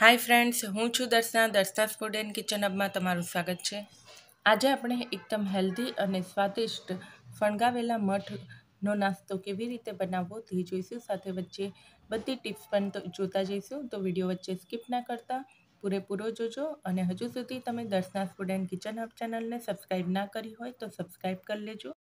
હાય friends હું છું Darshana Darshana food and kitchen હબમાં તમારું સ્વાગત છે આજે આપણે એકદમ હેલ્ધી અને સ્વાદિષ્ટ ફણગાવેલા મઠનો નાસ્તો કેવી રીતે બનાવવો તે જોઈશું સાથે વચ્ચે બધી ટિપ્સ પણ જોતા જઈશું તો વિડીયો વચ્ચે સ્કીપ ના કરતા પૂરેપૂરો જોજો અને હજુ સુધી તમે Darshana food and kitchen hub ચેનલને સબસ્ક્રાઈબ ના કરી હોય તો સબસ્ક્રાઈબ કરી લેજો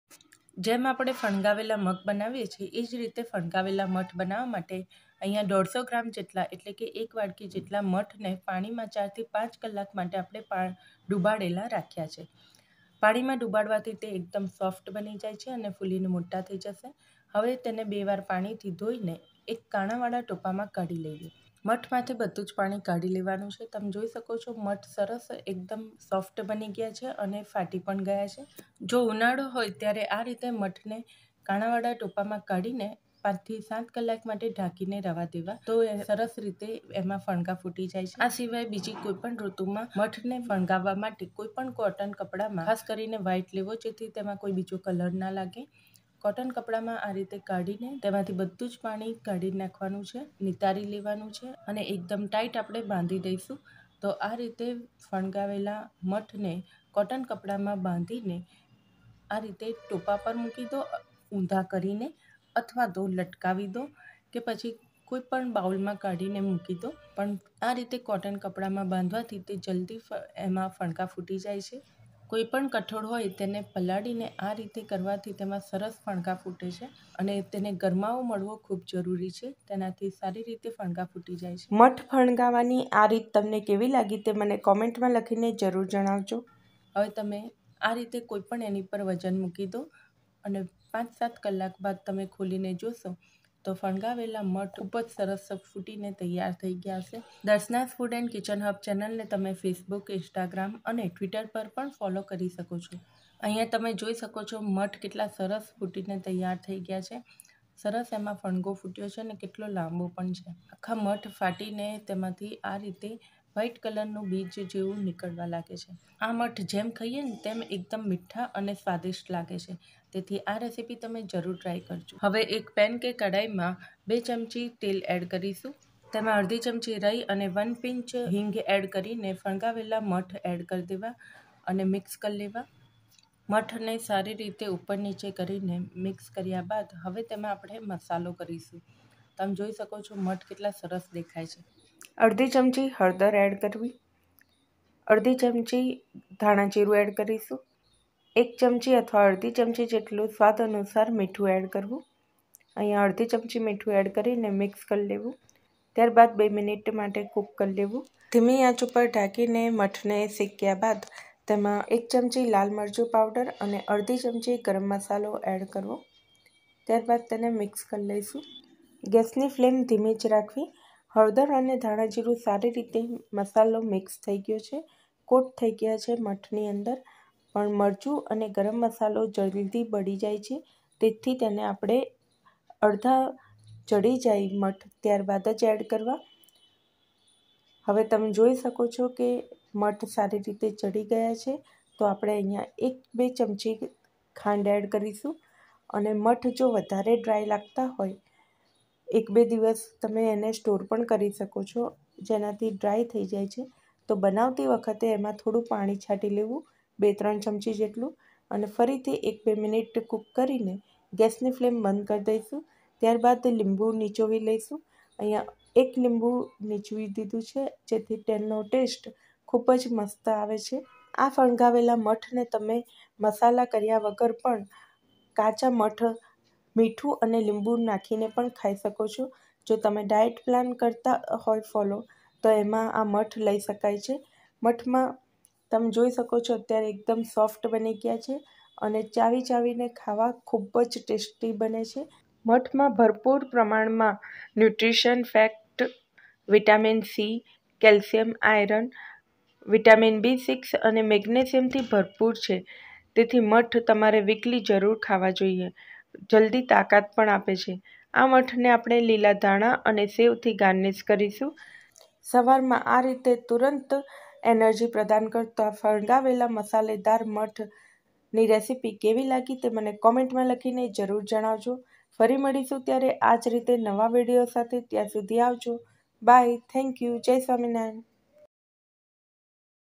જેમ આપણે ફણગાવેલા મગ બનાવીએ છીએ એ જ રીતે ફણગાવેલા મઠ બનાવવા માટે અહીંયા દોઢસો ગ્રામ જેટલા એટલે કે એક વાડકી જેટલા મઠને પાણીમાં ચારથી પાંચ કલાક માટે આપણે પા ડૂબાડેલા રાખ્યા છે પાણીમાં ડૂબાડવાથી તે એકદમ સોફ્ટ બની જાય છે અને ફૂલીને મોટા થઈ જશે હવે તેને બે વાર પાણીથી ધોઈને એક કાણાવાળા ટોપામાં કાઢી લઈએ મઠમાંથી બધું જ પાણી કાઢી લેવાનું છે તમે જોઈ શકો છો મઠ સરસ એકદમ સોફ્ટ બની ગયા છે અને ફાટી પણ ગયા છે જો ઉનાળો હોય ત્યારે આ રીતે મઠને કાણાવાળા ટોપામાં કાઢીને પાંચથી સાત કલાક માટે ઢાંકીને રવા દેવા તો સરસ રીતે એમાં ફણગા ફૂટી જાય છે આ સિવાય બીજી કોઈપણ ઋતુમાં મઠને ફણગાવવા માટે કોઈપણ કોટન કપડામાં ખાસ કરીને વ્હાઇટ લેવો જેથી તેમાં કોઈ બીજો કલર ના લાગે કોટન કપડામાં આ રીતે કાઢીને તેમાંથી બધું જ પાણી કાઢી નાખવાનું છે નિતારી લેવાનું છે અને એકદમ ટાઈટ આપણે બાંધી દઈશું તો આ રીતે ફણગાવેલા મઠને કોટન કપડામાં બાંધીને આ રીતે ટોપા પર મૂકી દો ઊંધા કરીને અથવા તો લટકાવી દો કે પછી કોઈ પણ બાઉલમાં કાઢીને મૂકી દો પણ આ રીતે કોટન કપડામાં બાંધવાથી તે જલ્દી એમાં ફણકા ફૂટી જાય છે કોઈ પણ કઠોળ હોય તેને પલાળીને આ રીતે કરવાથી તેમાં સરસ ફણકા ફૂટે છે અને તેને ગરમાવો મળવો ખૂબ જરૂરી છે તેનાથી સારી રીતે ફણકા ફૂટી જાય છે મઠ ફણગાવાની આ રીત તમને કેવી લાગી તે મને કોમેન્ટમાં લખીને જરૂર જણાવજો હવે તમે આ રીતે કોઈ પણ એની પર વજન મૂકી દો અને પાંચ સાત કલાક બાદ તમે ખોલીને જોશો તો ફણગાવેલા મઠ ખૂબ જ સરસ ફૂટીને તૈયાર થઈ ગયા છે Darshana's food and kitchen hub ચેનલને તમે ફેસબુક ઇન્સ્ટાગ્રામ અને ટ્વિટર પર પણ ફોલો કરી શકો છો અહીંયા તમે જોઈ શકો છો મઠ કેટલા સરસ ફૂટીને તૈયાર થઈ ગયા છે સરસ એમાં ફણગો ફૂટ્યો છે અને કેટલો લાંબો પણ છે આખા મઠ ફાટીને તેમાંથી આ રીતે વ્હાઇટ કલરનું બીજ જેવું નીકળવા લાગે છે આ મઠ જેમ ખાઈએ ને તેમ એકદમ મીઠા અને સ્વાદિષ્ટ લાગે છે તેથી આ રેસીપી તમે જરૂર ટ્રાય કરજો હવે એક પેન કે કઢાઈમાં બે ચમચી તેલ એડ કરીશું તેમાં અડધી ચમચી રહી અને વન પિંચ હિંગ એડ કરીને ફણગાવેલા મઠ એડ કરી દેવા અને મિક્સ કરી લેવા મઠને સારી રીતે ઉપર નીચે કરીને મિક્સ કર્યા બાદ હવે તેમાં આપણે મસાલો કરીશું તમે જોઈ શકો છો મઠ કેટલા સરસ દેખાય છે અડધી ચમચી હળદર એડ કરવી અડધી ચમચી ધાણા જીરું એડ કરીશું એક ચમચી અથવા અડધી ચમચી જેટલું સ્વાદ અનુસાર મીઠું એડ કરવું અહીંયા અડધી ચમચી મીઠું એડ કરીને મિક્સ કરી લેવું ત્યારબાદ બે મિનિટ માટે કૂક કરી લેવું ધીમી આંચ ઉપર ઢાંકીને મઠને શેક્યા બાદ તેમાં એક ચમચી લાલ મરચું પાવડર અને અડધી ચમચી ગરમ મસાલો એડ કરવો ત્યારબાદ તેને મિક્સ કરી લઈશું ગેસની ફ્લેમ ધીમી જ રાખવી હળદર અને ધાણાજીરું સારી રીતે મસાલો મિક્સ થઈ ગયો છે કોટ થઈ ગયા છે મઠની અંદર પણ મરચું અને ગરમ મસાલો જલ્દી બળી જાય છે તેથી તેને આપણે અડધા ચડી જાય મઠ ત્યારબાદ જ એડ કરવા હવે તમે જોઈ શકો છો કે મઠ સારી રીતે ચડી ગયા છે તો આપણે અહીંયા એક બે ચમચી ખાંડ એડ કરીશું અને મઠ જો વધારે ડ્રાય લાગતા હોય એક બે દિવસ તમે એને સ્ટોર પણ કરી શકો છો જેનાથી ડ્રાય થઈ જાય છે તો બનાવતી વખતે એમાં થોડું પાણી છાંટી લેવું બે ત્રણ ચમચી જેટલું અને ફરીથી એક બે મિનિટ કૂક કરીને ગેસની ફ્લેમ બંધ કરી દઈશું ત્યારબાદ લીંબુ નીચોવી લઈશું અહીંયા એક લીંબુ નીચવી દીધું છે જેથી તેનો ટેસ્ટ ખૂબ જ મસ્ત આવે છે આ ફણગાવેલા મઠને તમે મસાલા કર્યા વગર પણ કાચા મઠ મીઠું અને લીંબુ નાખીને પણ ખાઈ શકો છો જો તમે ડાયટ પ્લાન કરતા હોય ફોલો તો એમાં આ મઠ લઈ શકાય છે મઠમાં તમે જોઈ શકો છો અત્યારે એકદમ સોફ્ટ બની ગયા છે અને ચાવી ચાવીને ખાવા ખૂબ જ ટેસ્ટી બને છે મઠમાં ભરપૂર પ્રમાણમાં nutrition fact vitamin C calcium iron vitamin B six અને મેગ્નેશિયમથી ભરપૂર છે તેથી મઠ તમારે વીકલી જરૂર ખાવા જોઈએ જલ્દી તાકાત પણ આપે છે આ મઠને આપણે લીલા ધાણા અને સેવથી ગાર્નિશ કરીશું સવારમાં આ રીતે તુરંત એનર્જી પ્રદાન કરતા ફળગાવેલા મસાલેદાર મઠની રેસીપી કેવી લાગી તે મને કોમેન્ટમાં લખીને જરૂર જણાવજો ફરી મળીશું ત્યારે આ જ રીતે નવા વિડીયો સાથે ત્યાં સુધી આવજો બાય થેન્ક યુ જય સ્વામિનારાયણ